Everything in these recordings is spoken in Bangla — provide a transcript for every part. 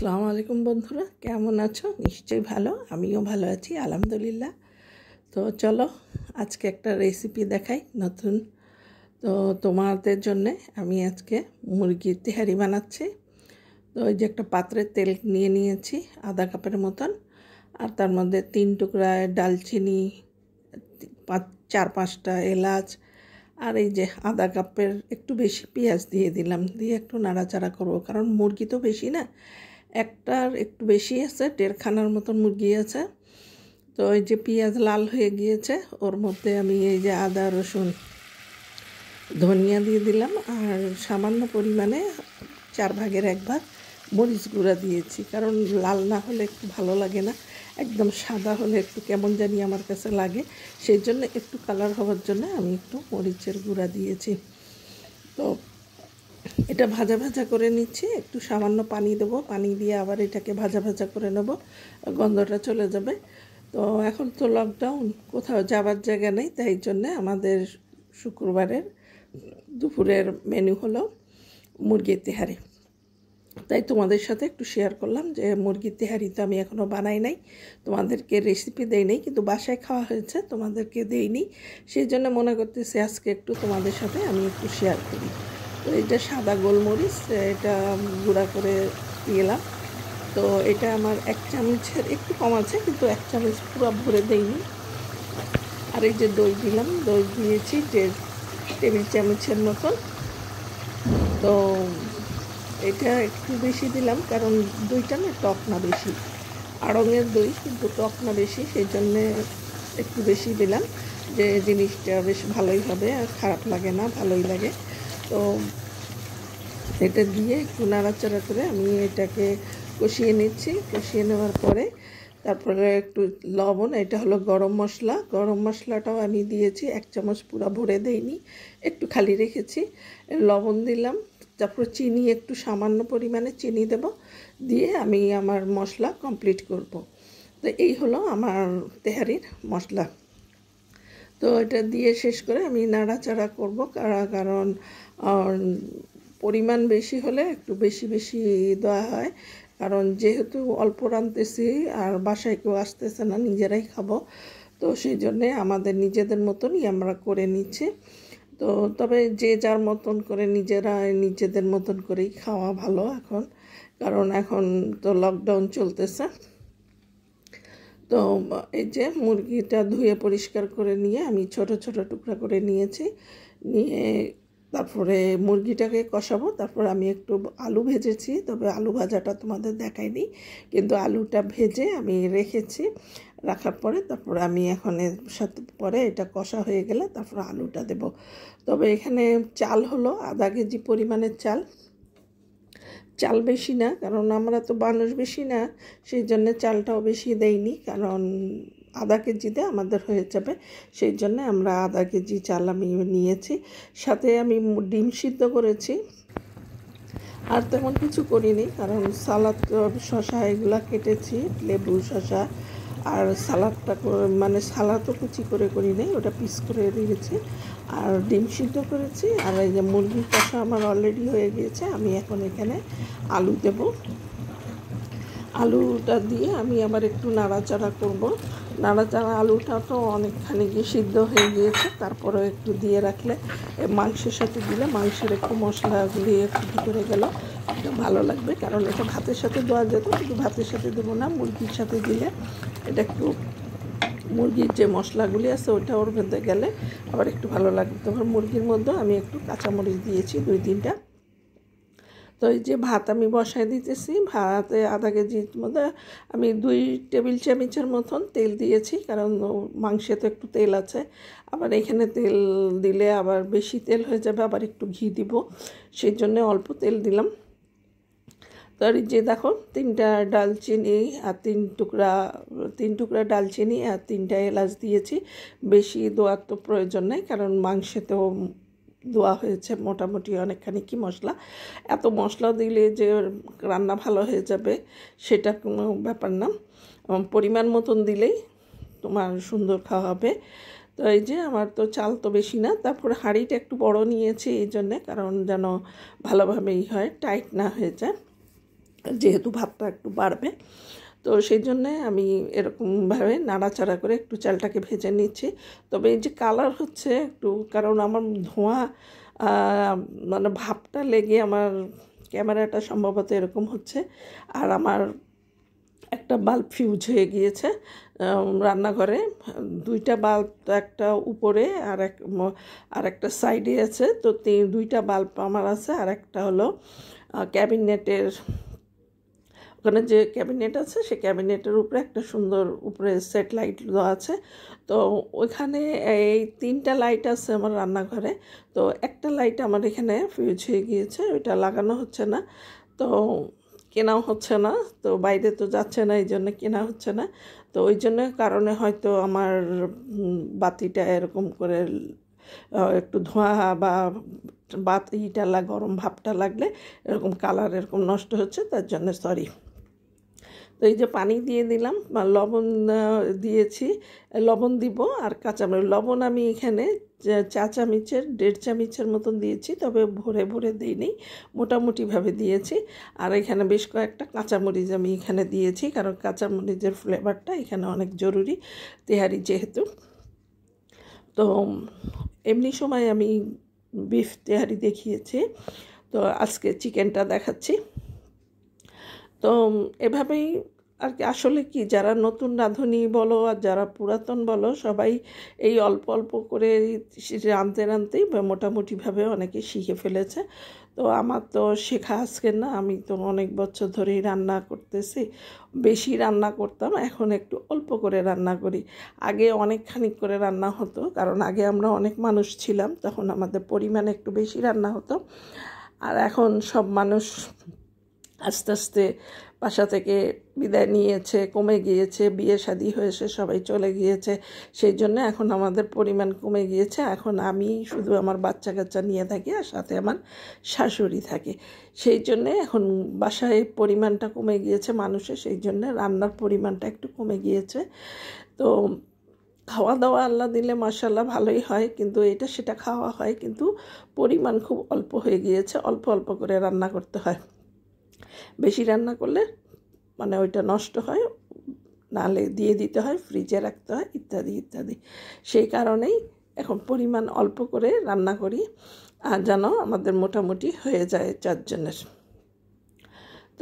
আসসালামু আলাইকুম বন্ধুরা কেমন আছো নিশ্চয়ই ভালো আমিও ভালো আছি আলহামদুলিল্লাহ তো চলো আজকে একটা রেসিপি দেখাই নতুন তো তোমাদের জন্যে আমি আজকে মুরগির তেহারি বানাচ্ছি তো ওই যে একটা পাত্রে তেল নিয়ে নিয়েছি আধা কাপের মতন আর তার মধ্যে তিন টুকরা ডালচিনি পাঁচ চার পাঁচটা এলাচ আর এই যে আধা কাপের একটু বেশি পেঁয়াজ দিয়ে দিলাম দিয়ে একটু নাড়াচাড়া করবো কারণ মুরগি তো বেশি না একটার একটু বেশি আছে দেড়খানার মতন মুরগি আছে তো ওই যে পেঁয়াজ লাল হয়ে গিয়েছে ওর মধ্যে আমি এই যে আদা রসুন ধনিয়া দিয়ে দিলাম আর সামান্য পরিমাণে চার ভাগের এক ভাগ মরিচ গুঁড়া দিয়েছি কারণ লাল না হলে একটু ভালো লাগে না একদম সাদা হলে একটু কেমন জানি আমার কাছে লাগে সেই জন্য একটু কালার হওয়ার জন্য আমি একটু মরিচের গুঁড়া দিয়েছি তো এটা ভাজা ভাজা করে নিচ্ছি একটু সামান্য পানি দেবো পানি দিয়ে আবার এটাকে ভাজা ভাজা করে নেব গন্ধটা চলে যাবে তো এখন তো লকডাউন কোথাও যাবার জায়গা নেই তাই জন্যে আমাদের শুক্রবারের দুপুরের মেনু হলো মুরগির তেহারি তাই তোমাদের সাথে একটু শেয়ার করলাম যে মুরগির তেহারি তো আমি এখনও বানাই নাই তোমাদেরকে রেসিপি দেই নাই কিন্তু বাসায় খাওয়া হয়েছে তোমাদেরকে দেইনি সেই জন্য মনে করতেছি আজকে একটু তোমাদের সাথে আমি একটু শেয়ার করি তো এটা সাদা গোলমরিচ এটা গুঁড়া করে দিলাম তো এটা আমার এক চামচের একটু কম আছে কিন্তু এক চামচ পুরো ভরে দেইনি আর এই যে দই দিলাম দই দিয়েছি যে টেবিল চামচের মতন তো এটা একটু বেশি দিলাম কারণ দইটা না টক না বেশি আড়ঙের দই কিন্তু টক না বেশি সেই জন্যে একটু বেশি দিলাম যে জিনিসটা বেশ ভালোই হবে আর খারাপ লাগে না ভালোই লাগে তো এটা দিয়ে একটু নাড়াচাড়া করে আমি এটাকে কষিয়ে নিচ্ছি কষিয়ে নেওয়ার পরে তারপরে একটু লবণ এটা হলো গরম মশলা গরম মশলাটাও আমি দিয়েছি এক চামচ পুরো ভরে দেইনি একটু খালি রেখেছি লবণ দিলাম তারপরে চিনি একটু সামান্য পরিমাণে চিনি দেব দিয়ে আমি আমার মশলা কমপ্লিট করব তো এই হলো আমার তেহারির মশলা তো এটা দিয়ে শেষ করে আমি নাড়াচাড়া করব কারণ পরিমাণ বেশি হলে একটু বেশি বেশি দেওয়া হয় কারণ যেহেতু অল্প রাঁধতেছি আর বাসায় কেউ আসতেছে না নিজেরাই খাবো তো সেই জন্যে আমাদের নিজেদের মতনই আমরা করে নিচ্ছি তো তবে যে যার মতন করে নিজেরা নিজেদের মতন করেই খাওয়া ভালো এখন কারণ এখন তো লকডাউন চলতেছে তো এই যে মুরগিটা ধুয়ে পরিষ্কার করে নিয়ে আমি ছোট ছোট টুকরা করে নিয়েছি নিয়ে তারপরে মুরগিটাকে কষাবো তারপর আমি একটু আলু ভেজেছি তবে আলু ভাজাটা তোমাদের দেখাইনি কিন্তু আলুটা ভেজে আমি রেখেছি রাখার পরে তারপর আমি এখন সাথে পরে এটা কষা হয়ে গেলে তারপর আলুটা দেব তবে এখানে চাল হলো আধা কেজি পরিমাণের চাল চাল বেশি না কারণ আমরা তো মানুষ বেশি না সেই জন্য চালটাও বেশি দেয়নি কারণ আধা কেজিতে আমাদের হয়ে যাবে সেই জন্য আমরা আধা কেজি চাল আমি নিয়েছি সাথে আমি ডিম সিদ্ধ করেছি আর তেমন কিছু করিনি কারণ সালাদ শশা এগুলা কেটেছি লেবু শশা আর সালাদটা মানে সালাদও কুচি করে করি নাই ওটা পিস করে দিয়েছি আর ডিম সিদ্ধ করেছি আর এই যে মুরগির কষা আমার অলরেডি হয়ে গিয়েছে আমি এখন এখানে আলু দেব আলুটা দিয়ে আমি আবার একটু নাড়াচাড়া করব নাড়াচাড়া আলুটা তো অনেকখানি গিয়ে সিদ্ধ হয়ে গিয়েছে তারপরেও একটু দিয়ে রাখলে মাংসের সাথে দিলে মাংসের একটু মশলাগুলি একটু করে গেল এটা ভালো লাগবে কারণ এটা ভাতের সাথে দেওয়া যেত কিন্তু ভাতের সাথে দেবো না মুরগির সাথে দিলে এটা একটু মুরগির যে মশলাগুলি আছে ওটা ওর মধ্যে গেলে আবার একটু ভালো লাগবে তোমার মুরগির মধ্যে আমি একটু কাঁচামরিচ দিয়েছি দুই তিনটা তো এই যে ভাত আমি বসায় দিতেছি ভাতে আধা কেজির মধ্যে আমি দুই টেবিল চামিচের মতন তেল দিয়েছি কারণ মাংসে তো একটু তেল আছে আবার এখানে তেল দিলে আবার বেশি তেল হয়ে যাবে আবার একটু ঘি দিব সেই জন্য অল্প তেল দিলাম তার যে দেখো তিনটা ডালচিনি আর তিন টুকরা তিন টুকরা ডালচিনি আর তিনটা এলাচ দিয়েছি বেশি দোয়ার তো প্রয়োজন নেই কারণ মাংসে তো দোয়া হয়েছে মোটামুটি অনেকখানি কি মশলা এত মশলা দিলে যে রান্না ভালো হয়ে যাবে সেটা কোনো ব্যাপার না পরিমাণ মতন দিলেই তোমার সুন্দর খাওয়া হবে তো এই যে আমার তো চাল তো বেশি না তারপর হাঁড়িটা একটু বড় নিয়েছি এই জন্যে কারণ যেন ভালোভাবেই হয় টাইট না হয়ে যায় যেহেতু ভাতটা একটু বাড়বে তো সেই জন্যে আমি এরকমভাবে নাড়াচাড়া করে একটু চালটাকে ভেজে নিচ্ছি তবে এই যে কালার হচ্ছে একটু কারণ আমার ধোঁয়া মানে ভাবটা লেগে আমার ক্যামেরাটা সম্ভবত এরকম হচ্ছে আর আমার একটা বাল্ব ফিউজ হয়ে গিয়েছে রান্নাঘরে দুইটা বাল্ব একটা উপরে আর এক আর একটা সাইডে আছে তো দুইটা বাল্ব আমার আছে আর একটা হলো ক্যাবিনেটের ওখানে যে ক্যাবিনেট আছে সে ক্যাবিনেটের উপরে একটা সুন্দর উপরে সেট লাইট দেওয়া আছে তো ওইখানে এই তিনটা লাইট আছে আমার রান্নাঘরে তো একটা লাইট আমার এখানে ফিউজ হয়ে গিয়েছে ওইটা লাগানো হচ্ছে না তো কেনাও হচ্ছে না তো বাইরে তো যাচ্ছে না এই জন্য কেনা হচ্ছে না তো ওই জন্য কারণে হয়তো আমার বাতিটা এরকম করে একটু ধোঁয়া বা বাতিটা গরম ভাবটা লাগলে এরকম কালার এরকম নষ্ট হচ্ছে তার জন্য সরি তো এই যে পানি দিয়ে দিলাম লবণ দিয়েছি লবণ দিব আর কাঁচামরিচ লবণ আমি এখানে চা চামিচের দেড় চামিচের মতন দিয়েছি তবে ভরে ভরে দিইনি মোটামুটিভাবে দিয়েছি আর এখানে বেশ কয়েকটা কাঁচামরিচ আমি এখানে দিয়েছি কারণ কাঁচামরিচের ফ্লেভারটা এখানে অনেক জরুরি তেহারি যেহেতু তো এমনি সময় আমি বিফ তেহারি দেখিয়েছি তো আজকে চিকেনটা দেখাচ্ছি তো এভাবেই আর কি আসলে কি যারা নতুন রাঁধুনি বলো আর যারা পুরাতন বলো সবাই এই অল্প অল্প করে রাঁধতে রাঁধতেই মোটামুটিভাবে অনেকে শিখে ফেলেছে তো আমার তো শেখা আজকে না আমি তো অনেক বছর ধরেই রান্না করতেছি বেশি রান্না করতাম এখন একটু অল্প করে রান্না করি আগে অনেকখানি করে রান্না হতো কারণ আগে আমরা অনেক মানুষ ছিলাম তখন আমাদের পরিমাণ একটু বেশি রান্না হতো আর এখন সব মানুষ আস্তে আস্তে বাসা থেকে বিদায় নিয়েছে কমে গিয়েছে বিয়ে শাদি হয়েছে সবাই চলে গিয়েছে সেই জন্য এখন আমাদের পরিমাণ কমে গিয়েছে এখন আমি শুধু আমার বাচ্চা কাচ্চা নিয়ে থাকি আর সাথে আমার শাশুড়ি থাকে সেই জন্যে এখন বাসায় পরিমাণটা কমে গিয়েছে মানুষের সেই জন্য রান্নার পরিমাণটা একটু কমে গিয়েছে তো খাওয়া দাওয়া আল্লাহ দিলে মাসাল্লাহ ভালোই হয় কিন্তু এটা সেটা খাওয়া হয় কিন্তু পরিমাণ খুব অল্প হয়ে গিয়েছে অল্প অল্প করে রান্না করতে হয় বেশি রান্না করলে মানে ওইটা নষ্ট হয় নালে দিয়ে দিতে হয় ফ্রিজে রাখতে হয় ইত্যাদি ইত্যাদি সেই কারণেই এখন পরিমাণ অল্প করে রান্না করি আর যেন আমাদের মোটামুটি হয়ে যায় চারজনের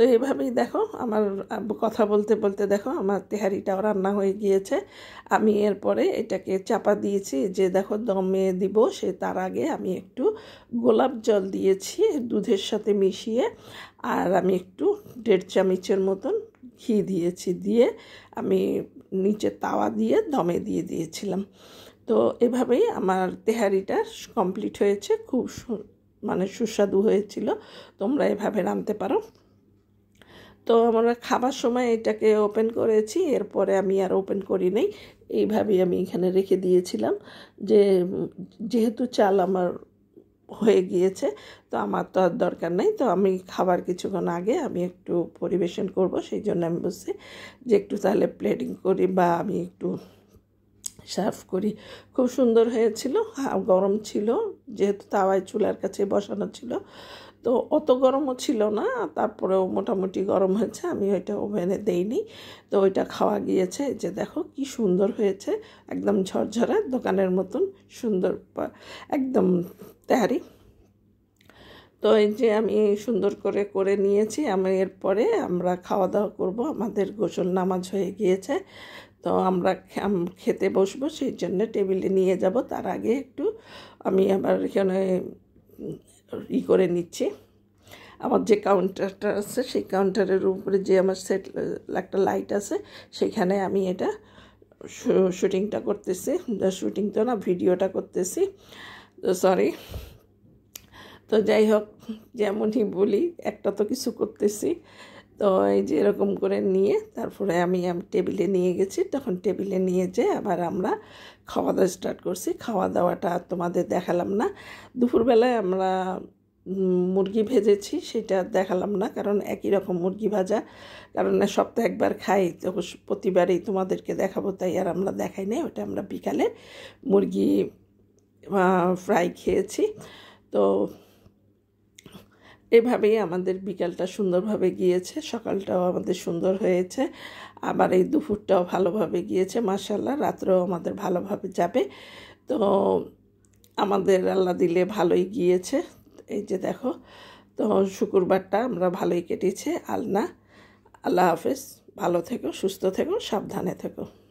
তো এভাবেই দেখো আমার কথা বলতে বলতে দেখো আমার তেহারিটাও রান্না হয়ে গিয়েছে আমি এরপরে এটাকে চাপা দিয়েছি যে দেখো দমে দিব সে তার আগে আমি একটু গোলাপ জল দিয়েছি দুধের সাথে মিশিয়ে আর আমি একটু দেড় চামচের মতন ঘি দিয়েছি দিয়ে আমি নিচে তাওয়া দিয়ে দমে দিয়ে দিয়েছিলাম তো এভাবেই আমার তেহারিটা কমপ্লিট হয়েছে খুব মানে সুস্বাদু হয়েছিল তোমরা এভাবে রাঁধতে পারো তো আমরা খাবার সময় এটাকে ওপেন করেছি এরপরে আমি আর ওপেন করি নাই এইভাবেই আমি এখানে রেখে দিয়েছিলাম যে যেহেতু চাল আমার হয়ে গিয়েছে তো আমার তো আর দরকার নাই তো আমি খাবার কিছুক্ষণ আগে আমি একটু পরিবেশন করব সেই জন্য আমি বলছি যে একটু তাহলে প্লেটিং করি বা আমি একটু সার্ভ করি খুব সুন্দর হয়েছিল গরম ছিল যেহেতু তাওয়ায় চুলার কাছে বসানো ছিল তো অত গরমও ছিল না তারপরেও মোটামুটি গরম হয়েছে আমি ওইটা ওভেনে দেইনি তো ওইটা খাওয়া গিয়েছে যে দেখো কি সুন্দর হয়েছে একদম ঝরঝরে দোকানের মতন সুন্দর একদম তেহারি তো এই যে আমি সুন্দর করে করে নিয়েছি আমি এরপরে আমরা খাওয়া দাওয়া করব আমাদের গোসল নামাজ হয়ে গিয়েছে তো আমরা খেতে বসবো সেই জন্য টেবিলে নিয়ে যাব তার আগে একটু আমি আবার এখানে ই করে নিচ্ছি আমার যে কাউন্টারটা আছে সেই কাউন্টারের উপরে যে আমার সেট একটা লাইট আছে সেখানে আমি এটা শুটিংটা করতেছি শুটিং তো না ভিডিওটা করতেছি তো সরি তো যাই হোক যেমনই বলি একটা তো কিছু করতেছি তো এই যে এরকম করে নিয়ে তারপরে আমি টেবিলে নিয়ে গেছি তখন টেবিলে নিয়ে যে আবার আমরা খাওয়া দাওয়া স্টার্ট করছি খাওয়া দাওয়াটা তোমাদের দেখালাম না দুপুরবেলায় আমরা মুরগি ভেজেছি সেটা দেখালাম না কারণ একই রকম মুরগি ভাজা কারণ সপ্তাহে একবার খাই তো প্রতিবারই তোমাদেরকে দেখাবো তাই আর আমরা দেখাই নাই ওটা আমরা বিকালে মুরগি ফ্রাই খেয়েছি তো এভাবেই আমাদের বিকালটা সুন্দরভাবে গিয়েছে সকালটাও আমাদের সুন্দর হয়েছে আবার এই দুপুরটাও ভালোভাবে গিয়েছে মাসাল্লাহ রাত্রেও আমাদের ভালোভাবে যাবে তো আমাদের আল্লাহ দিলে ভালোই গিয়েছে এই যে দেখো তো শুক্রবারটা আমরা ভালোই কেটেছে আলনা আল্লাহ হাফেজ ভালো থেকো সুস্থ থেকো সাবধানে থেকো